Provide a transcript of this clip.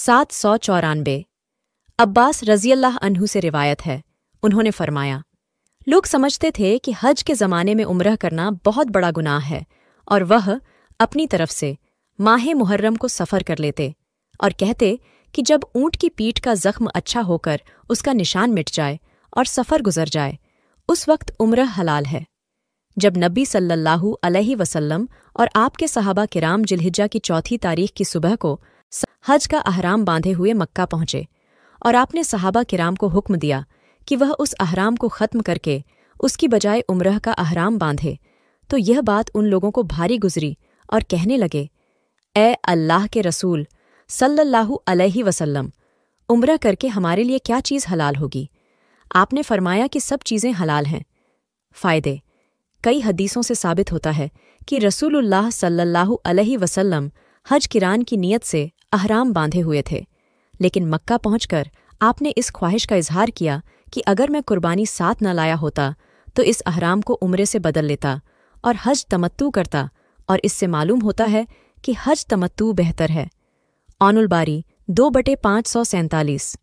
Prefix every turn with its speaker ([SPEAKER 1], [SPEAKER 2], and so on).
[SPEAKER 1] सात सौ चौरानबे अब्बास रजील्ला अनहु से रिवायत है उन्होंने फरमाया लोग समझते थे कि हज के ज़माने में उम्र करना बहुत बड़ा गुनाह है और वह अपनी तरफ से माह मुहर्रम को सफ़र कर लेते और कहते कि जब ऊंट की पीठ का जख्म अच्छा होकर उसका निशान मिट जाए और सफ़र गुजर जाए उस वक्त उम्र हलाल है जब नबी सल्लल्लाहु अलैहि वसल्लम और आपके सहाबा किराम जिलहिजा की चौथी तारीख की सुबह को हज का अहराम बांधे हुए मक्का पहुंचे और आपने सहाबा किराम को हुक्म दिया कि वह उस अहराम को ख़त्म करके उसकी बजाय उमरह का अहराम बांधे तो यह बात उन लोगों को भारी गुजरी और कहने लगे ए अल्लाह के रसूल सल्लल्लाहु अलैहि वसल्लम उम्र करके हमारे लिए क्या चीज़ हलाल होगी आपने फरमाया कि सब चीज़ें हलाल हैं फ़ायदे कई हदीसों से साबित होता है कि रसूलुल्लाह सल्लल्लाहु अलैहि वसल्लम हज किरान की नीयत से अहराम बांधे हुए थे लेकिन मक्का पहुंचकर आपने इस ख्वाहिश का इजहार किया कि अगर मैं कुर्बानी साथ न लाया होता तो इस अहराम को उम्र से बदल लेता और हज तमत्तू करता और इससे मालूम होता है कि हज तमत्तू बेहतर है अनुलबारी दो बटे पाँच सौ सैंतालीस